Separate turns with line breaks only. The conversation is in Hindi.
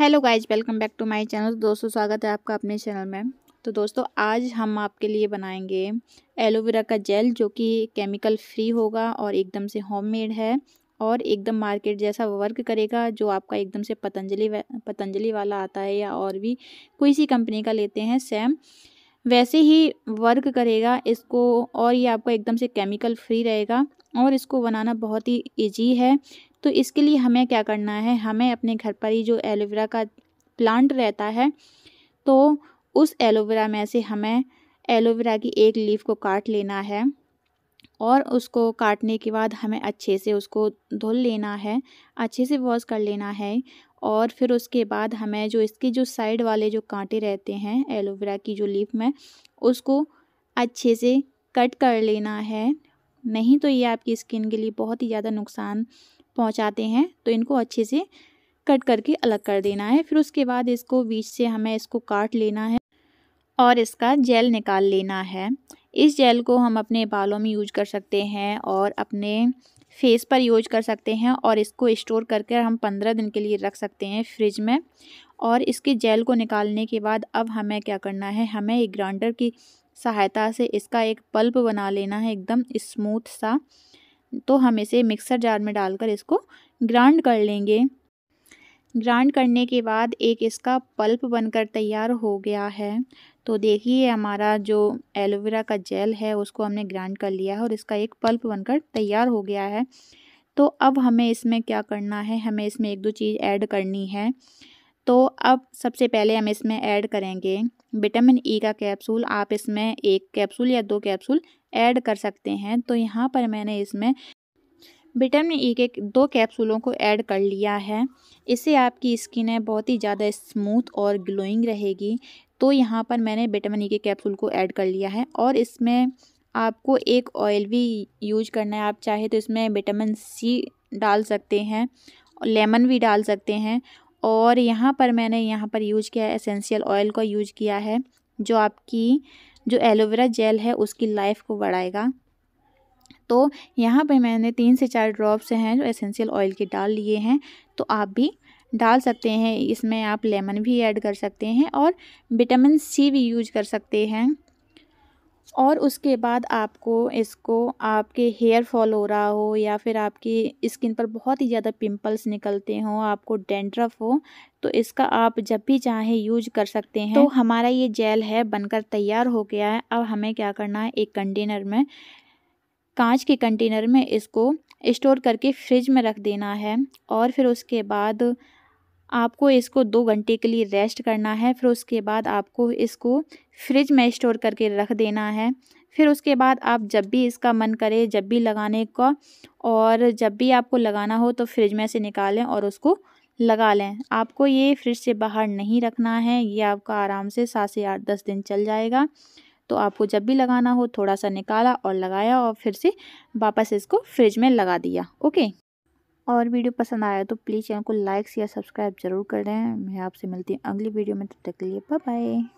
hello guys welcome back to my channel दोस्तों स्वागत है आपका अपने चैनल में तो दोस्तों आज हम आपके लिए बनाएंगे एलोवेरा का जेल जो कि केमिकल फ्री होगा और एकदम से होममेड है और एकदम मार्केट जैसा वर्क करेगा जो आपका एकदम से पतंजलि पतंजलि वाला आता है या और भी कोई सी कंपनी का लेते हैं सेम वैसे ही वर्क करेगा इसको और ये आपका एकदम से केमिकल फ्री रहेगा और इसको बनाना बहुत ही ईजी है तो इसके लिए हमें क्या करना है हमें अपने घर पर ही जो एलोवेरा का प्लांट रहता है तो उस एलोवेरा में से हमें एलोवेरा की एक लीफ को काट लेना है और उसको काटने के बाद हमें अच्छे से उसको धुल लेना है अच्छे से वॉश कर लेना है और फिर उसके बाद हमें जो इसके जो साइड वाले जो कांटे रहते हैं एलोवेरा की जो लीफ में उसको अच्छे से कट कर लेना है नहीं तो ये आपकी स्किन के लिए बहुत ही ज़्यादा नुकसान पहुंचाते हैं तो इनको अच्छे से कट करके अलग कर देना है फिर उसके बाद इसको बीच से हमें इसको काट लेना है और इसका जेल निकाल लेना है इस जेल को हम अपने बालों में यूज कर सकते हैं और अपने फेस पर यूज कर सकते हैं और इसको स्टोर करके हम पंद्रह दिन के लिए रख सकते हैं फ्रिज में और इसके जेल को निकालने के बाद अब हमें क्या करना है हमें एक ग्राइंडर की सहायता से इसका एक पल्प बना लेना है एकदम स्मूथ सा तो हम इसे मिक्सर जार में डालकर इसको ग्राइंड कर लेंगे ग्राइंड करने के बाद एक इसका पल्प बनकर तैयार हो गया है तो देखिए हमारा जो एलोवेरा का जेल है उसको हमने ग्राइंड कर लिया है और इसका एक पल्प बनकर तैयार हो गया है तो अब हमें इसमें क्या करना है हमें इसमें एक दो चीज़ ऐड करनी है तो अब सबसे पहले हम इसमें ऐड करेंगे विटामिन ई e का कैप्सूल आप इसमें एक कैप्सूल या दो कैप्सूल ऐड कर सकते हैं तो यहाँ पर मैंने इसमें विटामिन ई e के दो कैप्सूलों को ऐड कर लिया है इससे आपकी स्किन है बहुत ही ज़्यादा स्मूथ और ग्लोइंग रहेगी तो यहाँ पर मैंने विटामिन ई e के कैप्सूल को ऐड कर लिया है और इसमें आपको एक ऑयल भी यूज करना है आप चाहे तो इसमें विटामिन सी डाल सकते हैं लेमन भी डाल सकते हैं और यहाँ पर मैंने यहाँ पर यूज किया है एसेंशियल ऑयल का यूज किया है जो आपकी जो एलोवेरा जेल है उसकी लाइफ को बढ़ाएगा तो यहाँ पर मैंने तीन से चार ड्रॉप्स हैं जो एसेंशियल ऑयल के डाल लिए हैं तो आप भी डाल सकते हैं इसमें आप लेमन भी ऐड कर सकते हैं और विटामिन सी भी यूज कर सकते हैं और उसके बाद आपको इसको आपके हेयर फॉल हो रहा हो या फिर आपकी स्किन पर बहुत ही ज़्यादा पिंपल्स निकलते हों आपको डेंड्रफ हो तो इसका आप जब भी चाहें यूज कर सकते हैं तो, तो हमारा ये जेल है बनकर तैयार हो गया है अब हमें क्या करना है एक कंटेनर में कांच के कंटेनर में इसको स्टोर करके फ्रिज में रख देना है और फिर उसके बाद आपको इसको दो घंटे के लिए रेस्ट करना है फिर उसके बाद आपको इसको फ्रिज में स्टोर करके रख देना है फिर उसके बाद आप जब भी इसका मन करे जब भी लगाने का और जब भी आपको लगाना हो तो फ्रिज में से निकालें और उसको लगा लें आपको ये फ्रिज से बाहर नहीं रखना है ये आपका आराम से सात से आठ दस दिन चल जाएगा तो आपको जब भी लगाना हो थोड़ा सा निकाला और लगाया और फिर से वापस इसको फ्रिज में लगा दिया ओके और वीडियो पसंद आया तो प्लीज़ चैनल को लाइक या सब्सक्राइब जरूर कर दें मैं आपसे मिलती हूँ अगली वीडियो में तब तक के लिए बाय बाय